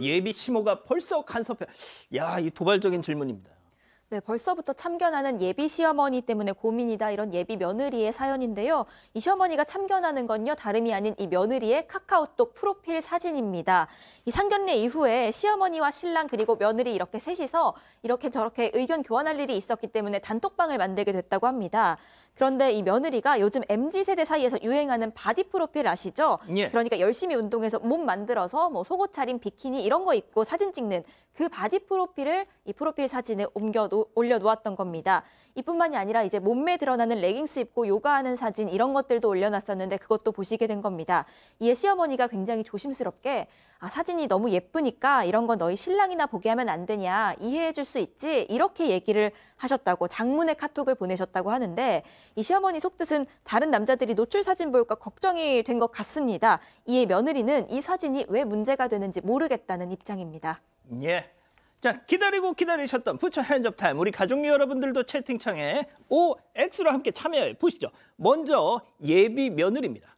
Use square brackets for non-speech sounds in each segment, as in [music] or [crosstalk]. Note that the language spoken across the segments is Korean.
예비 시모가 벌써 간섭해. 야, 이 도발적인 질문입니다. 네, 벌써부터 참견하는 예비 시어머니 때문에 고민이다 이런 예비 며느리의 사연인데요. 이 시어머니가 참견하는 건요 다름이 아닌 이 며느리의 카카오톡 프로필 사진입니다. 이 상견례 이후에 시어머니와 신랑 그리고 며느리 이렇게 셋이서 이렇게 저렇게 의견 교환할 일이 있었기 때문에 단톡방을 만들게 됐다고 합니다. 그런데 이 며느리가 요즘 MZ 세대 사이에서 유행하는 바디 프로필 아시죠? 예. 그러니까 열심히 운동해서 몸 만들어서 뭐 속옷 차림, 비키니 이런 거 입고 사진 찍는 그 바디 프로필을 이 프로필 사진에 옮겨 올려 놓았던 겁니다. 이뿐만이 아니라 이제 몸매 드러나는 레깅스 입고 요가하는 사진 이런 것들도 올려놨었는데 그것도 보시게 된 겁니다. 이에 시어머니가 굉장히 조심스럽게 아, 사진이 너무 예쁘니까 이런 건 너희 신랑이나 보게 하면 안 되냐 이해해 줄 수 있지 이렇게 얘기를 하셨다고 장문의 카톡을 보내셨다고 하는데 이 시어머니 속뜻은 다른 남자들이 노출 사진 보일까 걱정이 된 것 같습니다. 이에 며느리는 이 사진이 왜 문제가 되는지 모르겠다는 입장입니다. 예. 자 기다리고 기다리셨던 부천 핸즈업 타임 우리 가족 여러분들도 채팅창에 OX로 함께 참여해 보시죠. 먼저 예비 며느리입니다.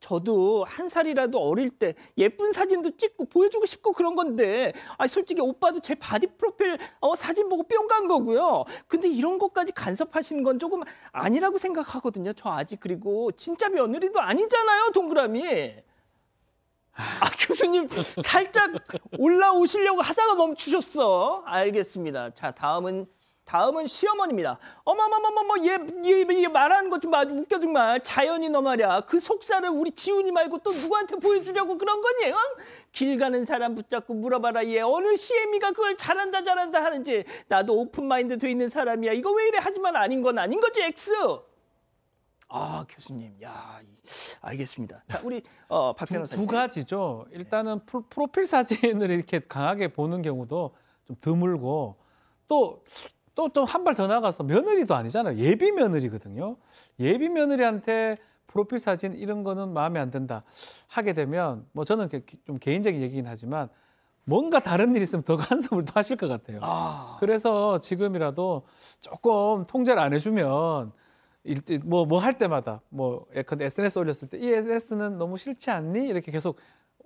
저도 한 살이라도 어릴 때 예쁜 사진도 찍고 보여주고 싶고 그런 건데 아 솔직히 오빠도 제 바디 프로필 어, 사진 보고 뿅 간 거고요. 근데 이런 것까지 간섭하시는 건 조금 아니라고 생각하거든요. 저 아직 그리고 진짜 며느리도 아니잖아요, 동그라미. 아 교수님 살짝 올라오시려고 하다가 멈추셨어. 알겠습니다. 자 다음은 다음은 시어머니입니다. 어머머머머머 얘, 얘, 얘 말하는 것좀 아주 웃겨 정말. 자연이 너 말이야. 그 속살을 우리 지훈이 말고 또 누구한테 보여주려고 그런 거니? 응? 길 가는 사람 붙잡고 물어봐라 얘 어느 시애미가 그걸 잘한다 잘한다 하는지 나도 오픈마인드 돼 있는 사람이야. 이거 왜 이래 하지만 아닌 건 아닌 거지 X. 아 교수님, 야 알겠습니다. 자, 우리 어, 박 변호사 두 가지죠. 네. 일단은 네. 프로필 사진을 이렇게 강하게 보는 경우도 좀 드물고 또 또좀한발더 나가서 며느리도 아니잖아요. 예비 며느리거든요. 예비 며느리한테 프로필 사진 이런 거는 마음에 안 든다 하게 되면 뭐 저는 좀 개인적인 얘기긴 하지만 뭔가 다른 일이 있으면 더 간섭을 더 하실 것 같아요. 아... 그래서 지금이라도 조금 통제를 안 해주면 뭐뭐 뭐 할 때마다 뭐 예컨대 SNS 올렸을 때 이 SNS는 너무 싫지 않니 이렇게 계속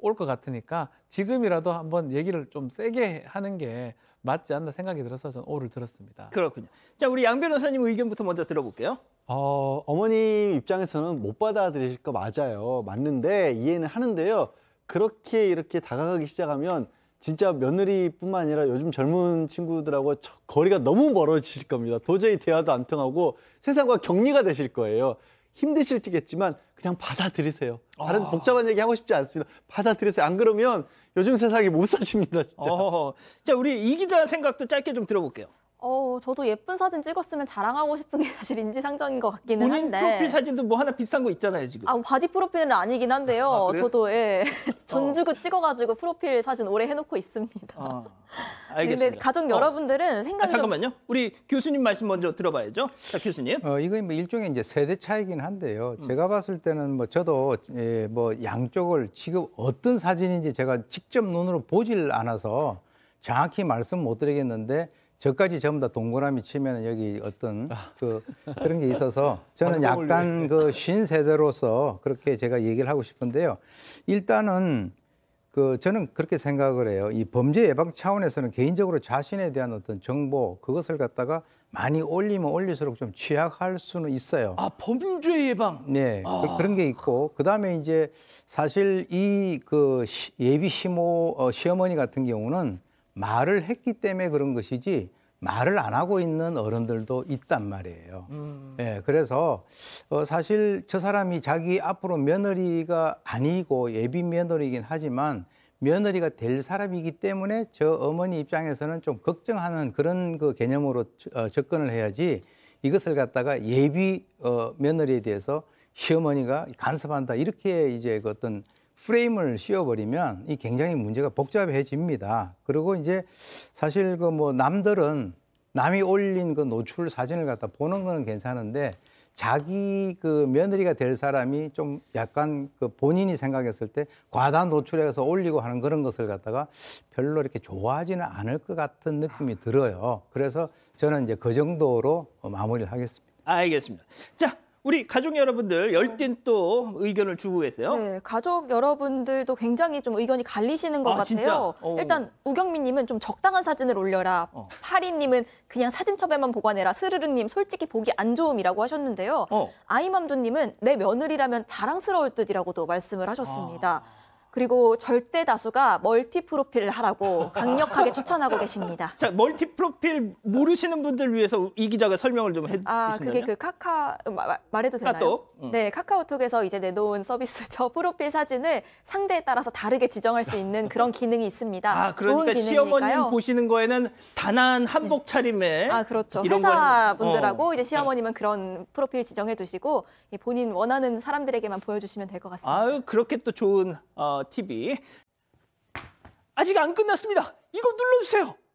올것 같으니까 지금이라도 한번 얘기를 좀 세게 하는 게 맞지 않나 생각이 들어서 저는 오를 들었습니다. 그렇군요. 자, 우리 양 변호사님 의견부터 먼저 들어볼게요. 어, 어머님 입장에서는 못 받아들이실 거 맞아요. 맞는데 이해는 하는데요. 그렇게 이렇게 다가가기 시작하면 진짜 며느리뿐만 아니라 요즘 젊은 친구들하고 거리가 너무 멀어지실 겁니다. 도저히 대화도 안 통하고 세상과 격리가 되실 거예요. 힘드실테겠지만 그냥 받아들이세요. 다른 아... 복잡한 얘기 하고 싶지 않습니다. 받아들이세요. 안 그러면 요즘 세상에 못 사십니다, 진짜. 어허허. 자, 우리 이 기자 생각도 짧게 좀 들어볼게요. 어, 저도 예쁜 사진 찍었으면 자랑하고 싶은 게 [laughs] 사실 인지상정인 것 같기는 한데. 본인 프로필 사진도 뭐 하나 비슷한 거 있잖아요, 지금. 아, 바디 프로필은 아니긴 한데요. 아, 저도 예. 전주구 [laughs] 어. 찍어가지고 프로필 사진 오래 해놓고 있습니다. 아, [laughs] 어. 알겠습니다. 근데 가족 여러분들은 어. 생각이 아, 잠깐만요. 좀... 우리 교수님 말씀 먼저 들어봐야죠. 자, 교수님. 어, 이거 뭐 일종의 이제 세대 차이긴 한데요. 음. 제가 봤을 때는 뭐 저도 예, 뭐 양쪽을 지금 어떤 사진인지 제가 직접 눈으로 보질 않아서 정확히 말씀 못 드리겠는데 저까지 전부 다 동그라미 치면 여기 어떤 아. 그 그런 게 있어서 [laughs] 저는 약간 그신 세대로서 그렇게 제가 얘기를 하고 싶은데요. 일단은 그 저는 그렇게 생각을 해요. 이 범죄 예방 차원에서는 개인적으로 자신에 대한 어떤 정보 그것을 갖다가 많이 올리면 올릴수록 좀 취약할 수는 있어요. 아 범죄 예방. 네 아. 그, 그런 게 있고 그 다음에 이제 사실 이 그 예비 시모 어, 시어머니 같은 경우는 말을 했기 때문에 그런 것이지 말을 안 하고 있는 어른들도 있단 말이에요. 음. 예, 그래서 어, 사실 저 사람이 자기 앞으로 며느리가 아니고 예비 며느리긴 하지만 며느리가 될 사람이기 때문에 저 어머니 입장에서는 좀 걱정하는 그런 그 개념으로 어, 접근을 해야지 이것을 갖다가 예비 어, 며느리에 대해서 시어머니가 간섭한다 이렇게 이제 그 어떤 프레임을 씌워버리면 이 굉장히 문제가 복잡해집니다. 그리고 이제 사실 그 뭐 남들은 남이 올린 그 노출 사진을 갖다 보는 거 괜찮은데 자기 그 며느리가 될 사람이 좀 약간 그 본인이 생각했을 때 과다 노출해서 올리고 하는 그런 것을 갖다가 별로 이렇게 좋아하지는 않을 것 같은 느낌이 들어요. 그래서 저는 이제 그 정도로 마무리를 하겠습니다. 알겠습니다. 자, 우리 가족 여러분들 네. 열띤 또 의견을 주고 계세요. 네, 가족 여러분들도 굉장히 좀 의견이 갈리시는 것 아, 같아요. 어. 일단 우경민님은 좀 적당한 사진을 올려라. 어. 파리님은 그냥 사진첩에만 보관해라. 스르르님 솔직히 보기 안 좋음이라고 하셨는데요. 어. 아이맘두님은 내 며느리라면 자랑스러울 듯이라고도 말씀을 하셨습니다. 아. 그리고 절대 다수가 멀티 프로필 하라고 [laughs] 강력하게 추천하고 계십니다. 자, 멀티 프로필 모르시는 분들 위해서 이 기자가 설명을 좀 해. 아, 그게 그 카카 음, 마, 말해도 되나요? 카톡. 응. 네, 카카오톡에서 이제 내놓은 서비스 [laughs] 저 프로필 사진을 상대에 따라서 다르게 지정할 수 있는 그런 기능이 있습니다. 아, 그러니까 시어머님 보시는 거에는 단한 한복 네. 차림에 아, 그렇죠. 회사 어. 분들하고 어. 이제 네. 시어머님은 그런 프로필 지정해 두시고 본인 원하는 사람들에게만 보여주시면 될 것 같습니다. 아 그렇게 또 좋은 어, TV 아직 안 끝났습니다. 이거 눌러주세요.